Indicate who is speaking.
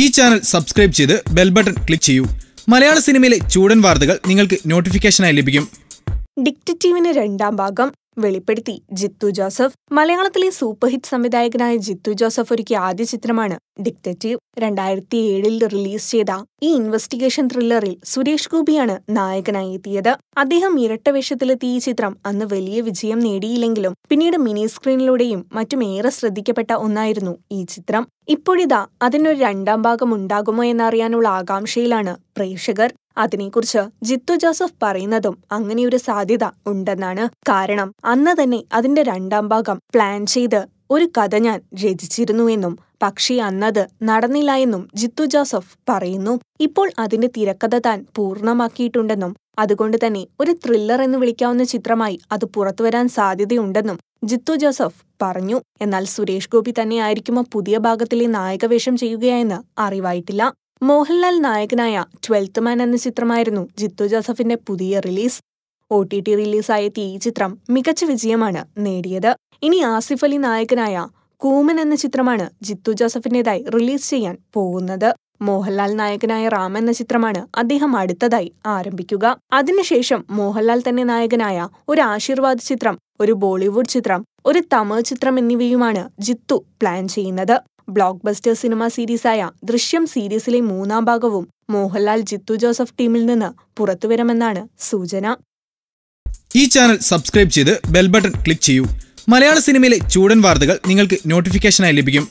Speaker 1: ഈ channel subscribe ചെയ്ത് bell button click ചെയ്യൂ മലയാള സിനിമയിലെ ചൂടൻ വാർത്തകൾ നിങ്ങൾക്ക് നോട്ടിഫിക്കേഷനായി ലഭിക്കും
Speaker 2: ഡിക്റ്റീവിന് രണ്ടാം ഭാഗം വെളിപ്പെടുത്തി ജിത്തു ജോസഫ് മലയാളത്തിലെ സൂപ്പർ ഹിറ്റ് സംവിധായകനായ ജിത്തു ജോസഫ് ഒരുക്കിയ ആദ്യ ചിത്രമാണ് ഡിക്റ്ററ്റീവ് രണ്ടായിരത്തി ഏഴിൽ റിലീസ് ചെയ്ത ഈ ഇൻവെസ്റ്റിഗേഷൻ ത്രില്ലറിൽ സുരേഷ് ഗോപിയാണ് നായകനായി എത്തിയത് അദ്ദേഹം വേഷത്തിലെത്തി ഈ ചിത്രം അന്ന് വലിയ വിജയം നേടിയില്ലെങ്കിലും പിന്നീട് മിനി സ്ക്രീനിലൂടെയും മറ്റും ഏറെ ശ്രദ്ധിക്കപ്പെട്ട ഒന്നായിരുന്നു ഈ ചിത്രം ഇപ്പോഴിതാ അതിനൊരു രണ്ടാം ഭാഗം ഉണ്ടാകുമോ എന്നറിയാനുള്ള ആകാംക്ഷയിലാണ് പ്രേക്ഷകർ അതിനെക്കുറിച്ച് ജിത്തു ജോസഫ് പറയുന്നതും അങ്ങനെയൊരു സാധ്യത ഉണ്ടെന്നാണ് കാരണം അന്ന് തന്നെ അതിന്റെ രണ്ടാം ഭാഗം പ്ലാൻ ചെയ്ത് ഒരു കഥ ഞാൻ രചിച്ചിരുന്നുവെന്നും പക്ഷേ അന്നത് നടന്നില്ല എന്നും ജിത്തു ജോസഫ് പറയുന്നു ഇപ്പോൾ അതിന്റെ തിരക്കഥ താൻ പൂർണ്ണമാക്കിയിട്ടുണ്ടെന്നും അതുകൊണ്ട് തന്നെ ഒരു ത്രില്ലർ എന്ന് വിളിക്കാവുന്ന ചിത്രമായി അത് പുറത്തുവരാൻ സാധ്യതയുണ്ടെന്നും ജിത്തു ജോസഫ് പറഞ്ഞു എന്നാൽ സുരേഷ് ഗോപി തന്നെയായിരിക്കുമോ പുതിയ ഭാഗത്തിലെ നായകവേഷം ചെയ്യുകയെന്ന് അറിവായിട്ടില്ല മോഹൻലാൽ നായകനായ ട്വൽത്ത് മാൻ എന്ന ചിത്രമായിരുന്നു ജിത്തു ജോസഫിന്റെ പുതിയ റിലീസ് ഒ ടി ടി റിലീസായെത്തിയ ഈ ചിത്രം മികച്ച വിജയമാണ് നേടിയത് ഇനി ആസിഫ് അലി നായകനായ കൂമൻ എന്ന ചിത്രമാണ് ജിത്തു ജോസഫിൻ്റെതായി റിലീസ് ചെയ്യാൻ പോകുന്നത് മോഹൻലാൽ നായകനായ റാം എന്ന ചിത്രമാണ് അദ്ദേഹം അടുത്തതായി ആരംഭിക്കുക അതിനുശേഷം മോഹൻലാൽ തന്നെ നായകനായ ഒരു ആശീർവാദ് ചിത്രം ഒരു ബോളിവുഡ് ചിത്രം ഒരു തമിഴ് ചിത്രം എന്നിവയുമാണ് ജിത്തു പ്ലാൻ ചെയ്യുന്നത് ബ്ലോക്ക് ബസ്റ്റർ സിനിമ സീരീസായ ദൃശ്യം സീരീസിലെ മൂന്നാം ഭാഗവും മോഹൻലാൽ ജിത്തു ജോസഫ് ടീമിൽ നിന്ന് പുറത്തുവരുമെന്നാണ് സൂചന
Speaker 1: ഈ ചാനൽ സബ്സ്ക്രൈബ് ചെയ്ത് ബെൽ ബട്ടൺ ക്ലിക്ക് ചെയ്യൂ മലയാള സിനിമയിലെ ചൂടൻ വാർത്തകൾ നിങ്ങൾക്ക് നോട്ടിഫിക്കേഷനായി ലഭിക്കും